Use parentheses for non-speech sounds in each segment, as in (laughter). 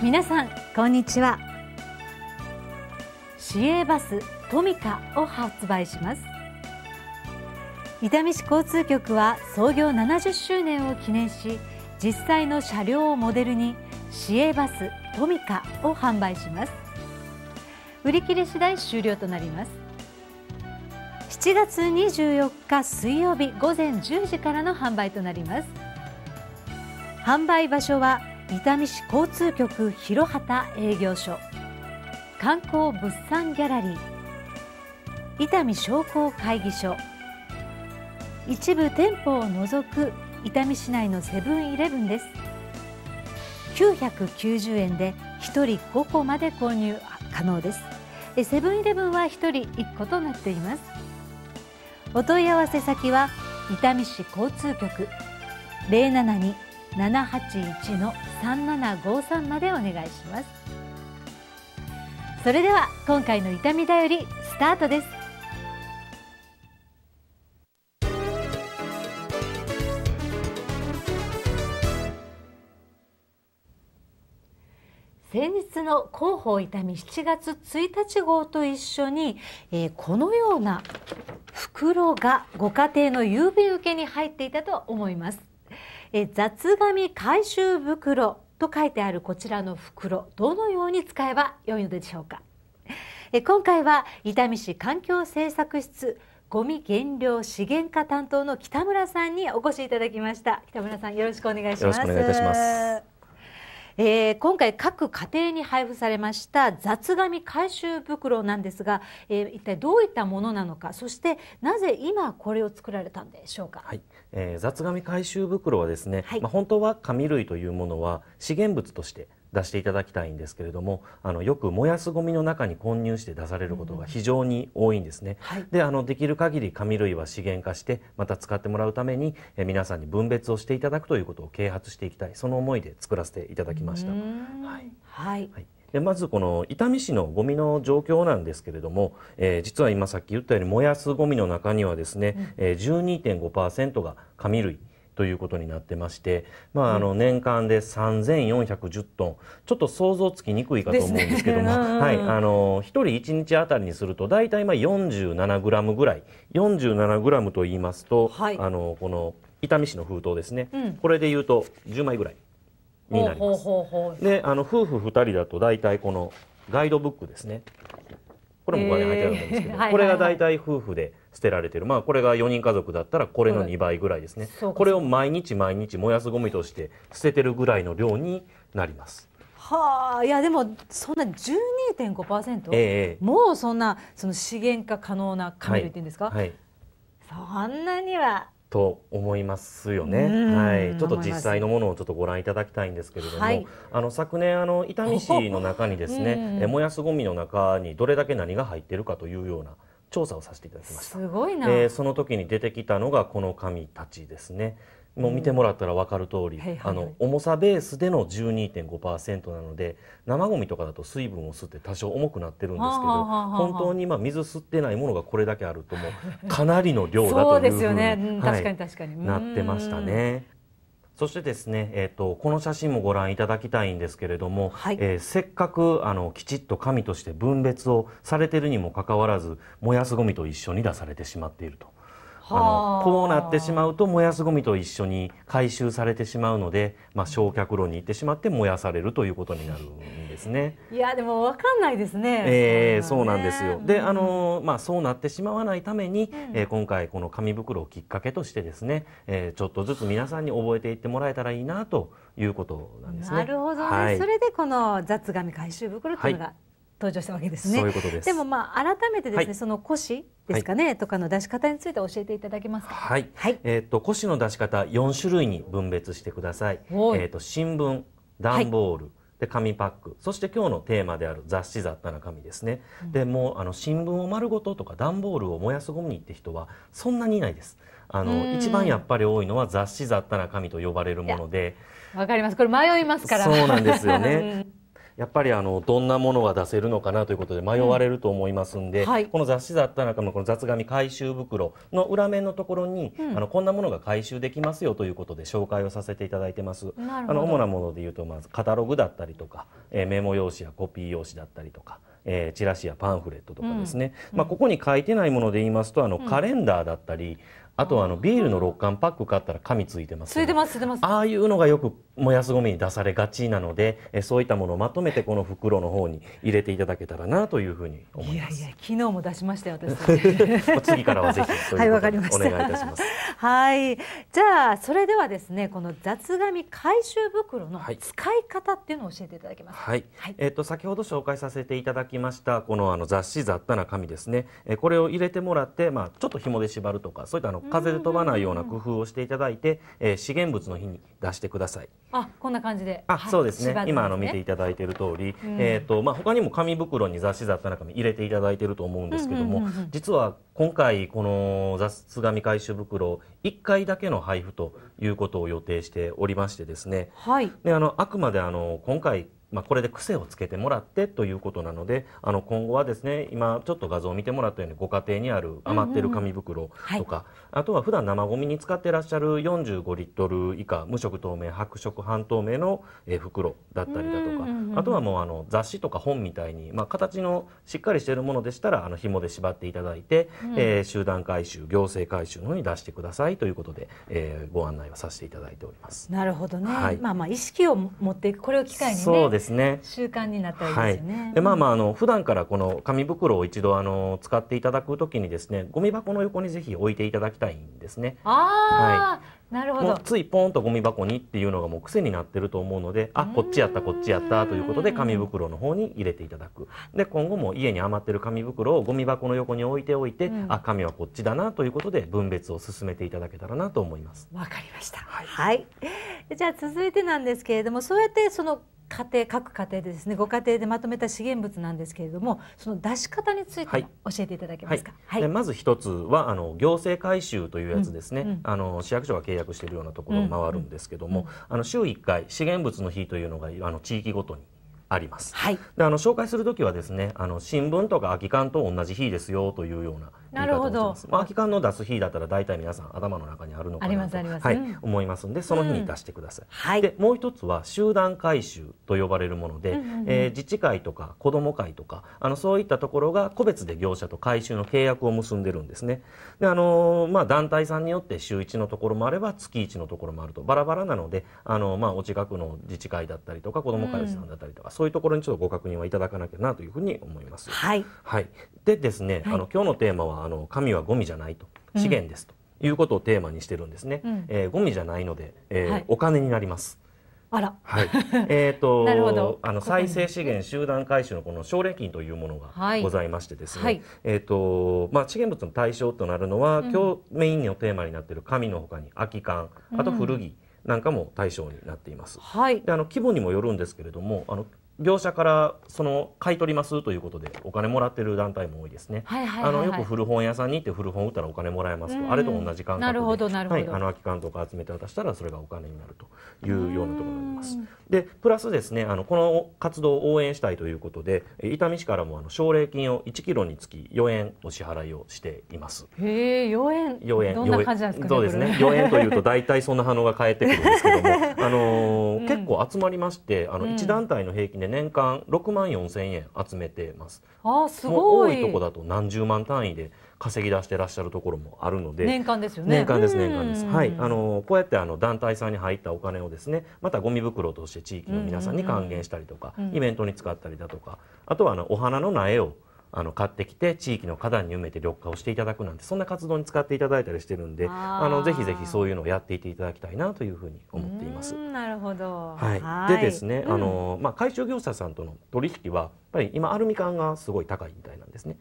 皆さんこんにちは市営バストミカを発売します伊丹市交通局は創業70周年を記念し実際の車両をモデルに市営バストミカを販売します売り切れ次第終了となります7月24日水曜日午前10時からの販売となります販売場所は伊丹市交通局広畑営業所観光物産ギャラリー伊丹商工会議所一部店舗を除く伊丹市内のセブンイレブンです990円で1人5個まで購入可能ですセブンイレブンは1人1個となっていますお問い合わせ先は伊丹市交通局0 7 2 781の3753までお願いしますそれでは今回の痛みだよりスタートです先日の広報痛み7月1日号と一緒に、えー、このような袋がご家庭の郵便受けに入っていたと思いますえ雑紙回収袋と書いてあるこちらの袋どのように使えばよいのでしょうかえ今回は伊丹市環境政策室ゴミ減量資源化担当の北村さんにお越しいただきました北村さんよろしくお願いしますよろしくお願いいたしますえー、今回各家庭に配布されました雑紙回収袋なんですが、えー、一体どういったものなのかそしてなぜ今これを作られたんでしょうか、はいえー、雑紙回収袋はですね、はい、まあ、本当は紙類というものは資源物として出していただきたいんですけれどもあのよく燃やすごみの中に混入して出されることが非常に多いんですね、はい、であのできる限り紙類は資源化してまた使ってもらうためにえ皆さんに分別をしていただくということを啓発していきたいその思いで作らせていただきました。はい、はいはいでまずこの伊丹市のゴミの状況なんですけれども、えー、実は今さっき言ったように燃やすゴミの中にはですね、うんえー、12.5%が紙類ということになってまして、まあ、あの年間で3410トンちょっと想像つきにくいかと思うんですけども、ね、はい、あの1人1日あたりにすると大体まあ47グラムぐらい47グラムと言いますと、はい、あのこの伊丹市の封筒ですね、うん、これでいうと10枚ぐらいになります。であの夫婦2人だと大体このガイドブックですねこれもお金入ってるんですけど、えー、これが大体夫婦で捨てられてる、まあ、これが4人家族だったらこれの2倍ぐらいですね、はい、これを毎日毎日燃やすごみとして捨ててるぐらいの量になります。はあ、いやでもそんな12.5%、ええ、もうそんなその資源化可能な紙類っていうんですか、はいはい、そんなにはと思いますよね、はい、ちょっと実際のものをちょっとご覧いただきたいんですけれども、はい、あの昨年あの伊丹市の中にですね、(laughs) え燃やすごみの中にどれだけ何が入ってるかというような調査をさせていただきましたすごいな、えー、その時に出てきたのがこの紙たちですね、う見てもらったら分かる通り、あの重さベースでの12.5%なので生ゴミとかだと水分を吸って多少重くなってるんですけど本当にま水吸ってないものがこれだけあるともう (laughs) かなりの量だというふうに確かに、はい、なってましたね。そしてですね、えーと、この写真もご覧いただきたいんですけれども、はい、えー、せっかくあのきちっと紙として分別をされてるにもかかわらず燃やすごみと一緒に出されてしまっていると。あのこうなってしまうと燃やすごみと一緒に回収されてしまうので、まあ、焼却炉に行ってしまって燃やされるということになるんですね。いやでも分かんないですね。えー、そうなんですよ。で、あのまあ、そうなってしまわないために、うん、えー、今回この紙袋をきっかけとしてですね、えー、ちょっとずつ皆さんに覚えていってもらえたらいいなということなんですね。なるほど、ねはい、それでこの雑紙回収袋というのが、はい登場したわけですね。ですでもまあ改めてですね、はい、その古紙ですかね、はい、とかの出し方について教えていただけますか。はい。はい、えっ、ー、と古紙の出し方四種類に分別してください。えっ、ー、と新聞、ダンボール。で紙パックそして今日のテーマである雑誌雑多な紙ですね、うん、でもうあの新聞を丸ごととかダンボールを燃やすゴミって人はそんなにいないですあの一番やっぱり多いのは雑誌雑多な紙と呼ばれるものでわかりますこれ迷いますからそうなんですよね、(laughs) うんやっぱりあのどんなものが出せるのかなということで迷われると思いますんで、うんはい、この雑誌だった中のこの雑紙回収袋の裏面のところに、うん、あのこんなものが回収できますよということで紹介をさせていただいてます。あの主なものでいうとまずカタログだったりとか、えー、メモ用紙やコピー用紙だったりとか。えー、チラシやパンフレットとかですね、うん、まあ、ここに書いてないもので言いますとあのカレンダーだったり、あとはあのビールの六缶パック買ったら紙ついてます、ね、ついてますついてますああいうのがよく燃やすごみに出されがちなのでえそういったものをまとめてこの袋の方に入れていただけたらなというふうに思いますいやいや昨日も出しましたよ私 (laughs) 次からはぜひはいわかりましたお願いいたしますはいじゃあそれではですねこの雑紙回収袋の使い方っていうのを教えていただけますはい、はい、えっ、と先ほど紹介させていただきましたこのあの雑誌雑多な紙ですねえこれを入れてもらってまあちょっと紐で縛るとかそういったあの風で飛ばないような工夫をしていただいて、えー、資源物の日に出してください。あ、こんな感じで。あ、はい、そうですね。すね今あの見ていただいている通り、うん、えっ、ー、とまあ他にも紙袋に雑誌雑貨の中か入れていただいていると思うんですけども、うんうんうんうん、実は今回この雑紙回収袋1回だけの配布ということを予定しておりましてですね。はい。であのあくまであの今回まあ、これで癖をつけてもらってということなのであの今後はですね今ちょっと画像を見てもらったようにご家庭にある余ってる紙袋とか、あとは普段生ごみに使ってらっしゃる45リットル以下無色透明白色半透明の袋だったりだとか、あとはもうあの雑誌とか本みたいに、まあ、形のしっかりしているものでしたらあの紐で縛っていただいて、うん、えー、集団回収行政回収のように出してくださいということで、えー、ご案内をさせていただいております。なるほどね、はい、まあ、まあ意識を持っていくこれを機会にねですね習慣になったりですね、はい、でまあまああの普段からこの紙袋を一度あの使っていただく時にですねゴミ箱の横にぜひ置いていただきたいんですねああ、はい、なるほどついポンとゴミ箱にっていうのがもう癖になってると思うのであこっちやったこっちやったということで紙袋の方に入れていただくで今後も家に余ってる紙袋をゴミ箱の横に置いておいて、うん、あ紙はこっちだなということで分別を進めていただけたらなと思いますわかりましたはい、はい、じゃあ続いてなんですけれどもそうやってその家庭各家庭でですねご家庭でまとめた資源物なんですけれどもその出し方について教えていただけますか、はい、はい、まず一つはあの行政改修というやつですね、うんうん、あの市役所が契約しているようなところを回るんですけども、うんうん、あの週1回資源物の日というのがあの地域ごとにあります。はい、であの紹介する時はですねあの新聞とか空き缶と同じ日ですよというようななるほど。まあ、空き缶の出す日だったら大体皆さん頭の中にあるのかなとはい、思いますんでその日に出してください。うんはい、でもう一つは集団回収と呼ばれるもので、うんうんうん、えー、自治会とか子ども会とかあのそういったところが個別で業者と回収の契約を結んでるんですね。であのー、まあ、団体さんによって週1のところもあれば月1のところもあるとバラバラなのであのー、まあ、お近くの自治会だったりとか子ども会さんだったりとか、うんそういうところにちょっとご確認はいただかなきゃなというふうに思います。はい。はい、でですね、はい、あの今日のテーマはあの神はゴミじゃないと資源ですと。いうことをテーマにしてるんですね。うん、えー、ゴミじゃないので、えー、はい、お金になります。あら。はい。えっ、ー、と、(laughs) あの再生資源集団回収のこの奨励金というものがございましてですね。はい、えっ、ー、と、まあ資源物の対象となるのは、うん、今日メインのテーマになっている紙のほかに空き缶、あと古着。なんかも対象になっています。うん、はい。であの規模にもよるんですけれども、あの業者からその買い取りますということでお金もらってる団体も多いですね、はいはいはいはい、あのよく古本屋さんに行って古本売ったらお金もらえますとあれと同じ感覚でなるほどなるほど、はい、あの空き缶とか集めて渡したらそれがお金になるというようなところになりますでプラスですねあのこの活動を応援したいということで伊丹市からもあの奨励金を1キロにつき4円お支払いをしていますへえ4円4円どんな感じなんですか、ね、そうですね4円というと大体そんな反応が返ってくるんですけども (laughs) あのうん、結構集まりましてあの1団体の平均で年間6万4千円集めてますあすごい多いとこだと何十万単位で稼ぎ出してらっしゃるところもあるので年間ですよね年間です年間ですはいあのこうやってあの団体さんに入ったお金をですねまたゴミ袋として地域の皆さんに還元したりとか、イベントに使ったりだとかあとはあのお花の苗をあの買ってきて地域の花壇に埋めて緑化をしていただくなんてそんな活動に使っていただいたりしてるんであのぜひぜひそういうのをやっていていただきたいなというふうに思っています。なるほど、はい、でですね、うん、あのまあ、回収業者さんとの取引はやっぱり今アルミ缶がすごい高いみたいなんですね。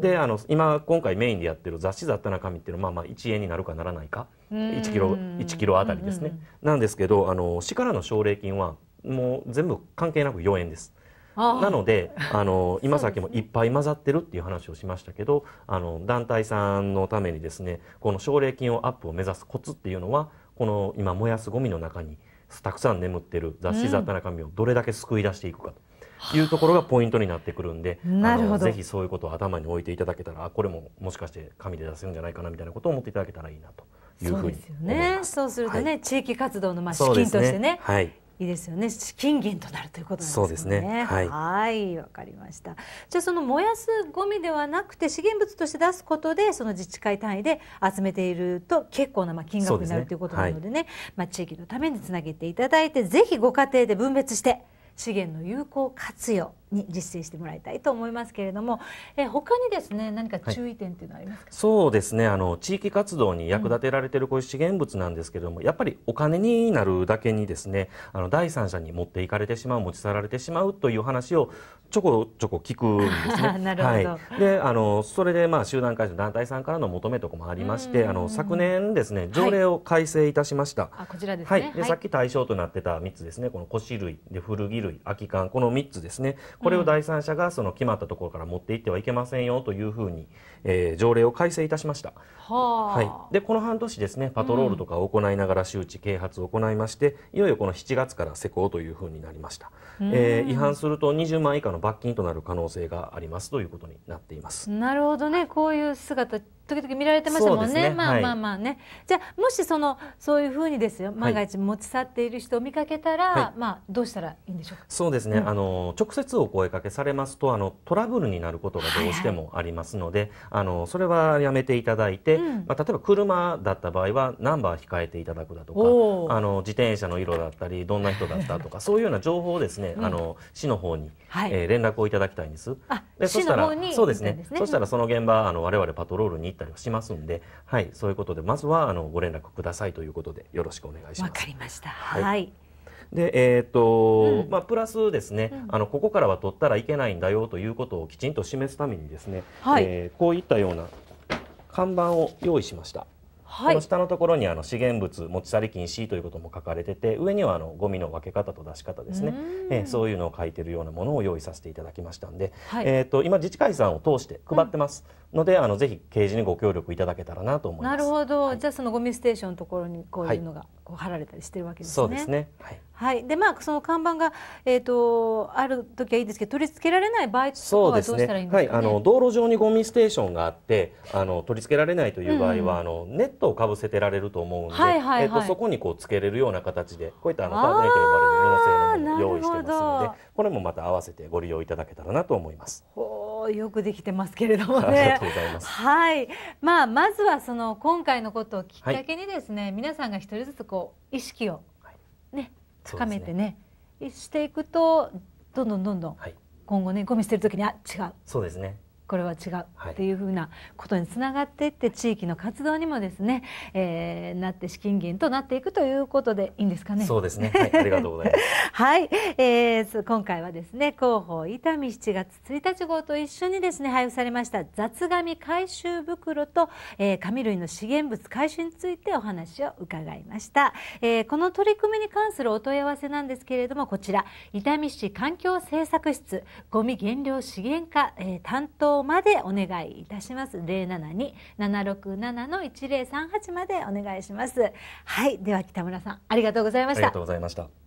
であの今今回メインでやってる雑誌雑多な紙っていうのはまあまあ1円になるかならないか一キロ一キロあたりですね。なんですけどあの市からの奨励金はもう全部関係なく4円です。なので (laughs) あの今さっきもいっぱい混ざってるっていう話をしましたけどあの団体さんのためにですねこの奨励金をアップを目指すコツっていうのはこの今燃やすゴミの中にたくさん眠ってる雑誌雑多な紙をどれだけ救い出していくかというところがポイントになってくるんで、うん、あのぜひそういうことを頭に置いていただけたらこれももしかして紙で出せるんじゃないかなみたいなことを思っていただけたらいいなと。そうですよね。そうするとね、はい、地域活動のまあ資金としてね、ねはい、いいですよね資金源となるということなんですね。ねはいわかりました。じゃあその燃やすゴミではなくて資源物として出すことでその自治会単位で集めていると結構なまあ金額になる、ね、ということなのでね、はい、まあ地域のためにつなげていただいてぜひご家庭で分別して資源の有効活用に実践してもらいたいと思いますけれども、え他にですね何か注意点っていうのはありますか、はい、そうですねあの地域活動に役立てられているこういう資源物なんですけれども、うん、やっぱりお金になるだけにですねあの第三者に持っていかれてしまう持ち去られてしまうという話をちょこちょこ聞くんですね。(laughs) はい、であのそれでまあ集団会社団体さんからの求めとかもありましてあの昨年ですね条例を改正いたしました。はい、あこちらですね、はい、でさっき対象となってた3つですねこの古紙類で古着類空き缶この3つですねこれを第三者がその決まったところから持っていってはいけませんよというふうに、えー、条例を改正いたしました、はい、でこの半年ですねパトロールとかを行いながら周知啓発を行いまして、いよいよこの7月から施行というふうになりました、えー、違反すると20万以下の罰金となる可能性がありますということになっていますなるほどねこういう姿時々見られてましたもんね、ね、まあまあまあね、はい、じゃあもしそのそういうふうにですよ万が一持ち去っている人を見かけたら、はい、まあどうしたらいいんでしょうかそうですね、うん、あの直接お声かけされますとあのトラブルになることがどうしてもありますので、はいはい、あのそれはやめていただいて、うん、まあ、例えば車だった場合はナンバー控えていただくだとかあの自転車の色だったりどんな人だったとか (laughs) そういうような情報をですね、うん、あの市の方に、はい、えー、連絡をいただきたいんです。あで市の方にそうですね、ね、そしたらその現場あの我々パトロールにったりはしますんで、はい、そういうことでまずはあのご連絡くださいということでよろしくお願いします。わかりました。はい、はいで、えーと、うん、まあ、プラスですね、うん、あのここからは取ったらいけないんだよということをきちんと示すためにですね、はい、えー、こういったような看板を用意しました。この下のところにあの資源物持ち去り禁止ということも書かれてて上にはあのゴミの分け方と出し方ですね、えー、そういうのを書いてるようなものを用意させていただきましたんで、はい、えーと、今自治会さんを通して配ってます、ので、あのぜひ掲示にご協力いただけたらなと思いますなるほど、はい、じゃあそのゴミステーションのところにこういうのが、こう貼られたりしてるわけですね。そうですね。はい。はい、でまあその看板がえっ、ー、とある時はいいですけど取り付けられない場合とかはどうしたらいいんですか、ねね、はい、あの道路上にゴミステーションがあってあの取り付けられないという場合は、うん、あのネットをかぶせてられると思うので、はいはいはい、えっ、ー、とそこにこう付けれるような形でこういったあのターザンと呼ばれる布製のものを用意してますので、これもまた合わせてご利用いただけたらなと思います。ほーよくできてますけれどもね。(laughs) はい、まあまずはその今回のことをきっかけにですね、はい、皆さんが一人ずつこう意識をね、は高めてね、ね、していくとどんどんどんどん、今後ねゴミ捨てる時にあ違うそうですねこれは違うっていうふうなことにつながっていって地域の活動にもですね、えー、なって資金源となっていくということでいいんですかね。そうですね、はい、ありがとうございます。(laughs) はい、えー、今回はですね広報伊丹7月1日号と一緒にですね配布されました雑紙回収袋と、えー、紙類の資源物回収についてお話を伺いました、えー、この取り組みに関するお問い合わせなんですけれどもこちら伊丹市環境政策室ごみ減量資源化、えー、担当号までお願いいたします。七7七六七の一0三八までお願いします。はい、では北村さん、ありがとうございました。ありがとうございました。